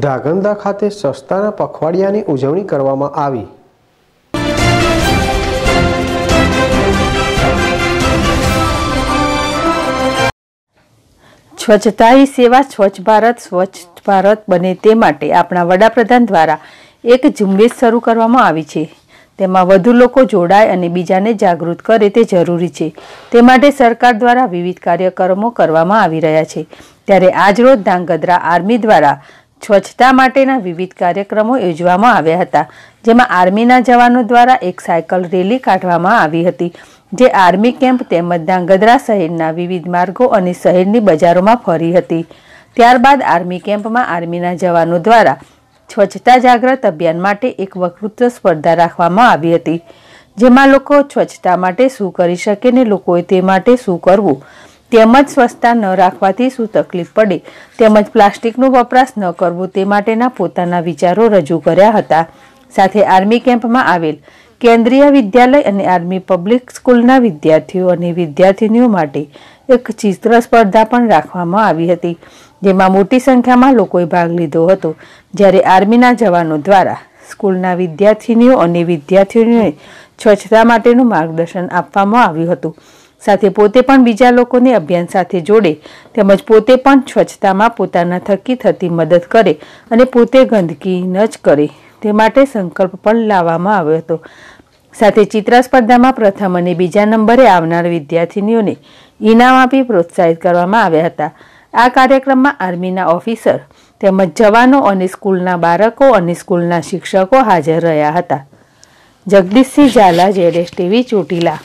ધ્રાંગધ્રા ખાતે સંસ્થાના પખવાડિયાની ઉજવણી કરવામાં આવી સ્વચ્છતા હી સેવા સ્વચ્છ ભારત સ્વચ્છ ભારત બને તે માટે આપણા વડાપ્રધાન દ્વારા એક ઝુંબેશ શરૂ કરવામાં આવી છે તેમાં વધુ લોકો જોડાય અને બીજાને જાગૃત કરે તે જરૂરી છે તે માટે સરકાર દ્વારા વિવિધ કાર્યક્રમો કરવામાં આવી રહ્યા છે ત્યારે આજરોજ ધ્રાંગધ્રા આર્મી દ્વારા સ્વચ્છતા માટેના વિવિધ કાર્યક્રમો યોજવામાં આવ્યા હતા જેમાં આર્મીના જવાનો દ્વારા એક સાયકલ રેલી કાઢવામાં આવી હતી જે આર્મી કેમ્પ તેમજ ધાંગધ્રા શહેરના વિવિધ માર્ગો અને શહેરની બજારોમાં ફરી હતી ત્યારબાદ આર્મી કેમ્પમાં આર્મીના જવાનો દ્વારા સ્વચ્છતા જાગૃત અભિયાન માટે એક વકૃત્વ સ્પર્ધા રાખવામાં આવી હતી જેમાં લોકો સ્વચ્છતા માટે શું કરી શકે ને લોકોએ તે માટે શું કરવું તેમજ સ્વચ્છતા ન રાખવાથી શું તકલીફ પડે તેમજ પ્લાસ્ટિકનો વપરાશ ન કરવો તે માટેના પોતાના વિચારો રજૂ કર્યા હતા સાથે આર્મી કેમ્પમાં આવેલ કેન્દ્રીય વિદ્યાલય અને આર્મી પબ્લિક સ્કૂલના વિદ્યાર્થીઓ અને વિદ્યાર્થીનીઓ માટે એક ચિત્ર સ્પર્ધા પણ રાખવામાં આવી હતી જેમાં મોટી સંખ્યામાં લોકોએ ભાગ લીધો હતો જ્યારે આર્મીના જવાનો દ્વારા સ્કૂલના વિદ્યાર્થીનીઓ અને વિદ્યાર્થીઓને સ્વચ્છતા માટેનું માર્ગદર્શન આપવામાં આવ્યું હતું સાથે પોતે પણ બીજા લોકોને અભિયાન સાથે જોડે તેમજ પોતે પણ સ્વચ્છતામાં પોતાના થકી થતી મદદ કરે અને પોતે ગંદકી ન જ કરે તે માટે સંકલ્પ પણ લાવવામાં આવ્યો હતો સાથે ચિત્ર સ્પર્ધામાં પ્રથમ અને બીજા નંબરે આવનાર વિદ્યાર્થીનીઓને ઇનામ આપી પ્રોત્સાહિત કરવામાં આવ્યા હતા આ કાર્યક્રમમાં આર્મીના ઓફિસર તેમજ જવાનો અને સ્કૂલના બાળકો અને સ્કૂલના શિક્ષકો હાજર રહ્યા હતા જગદીશસિંહ ઝાલા જેડેશ ટીવી ચોટીલા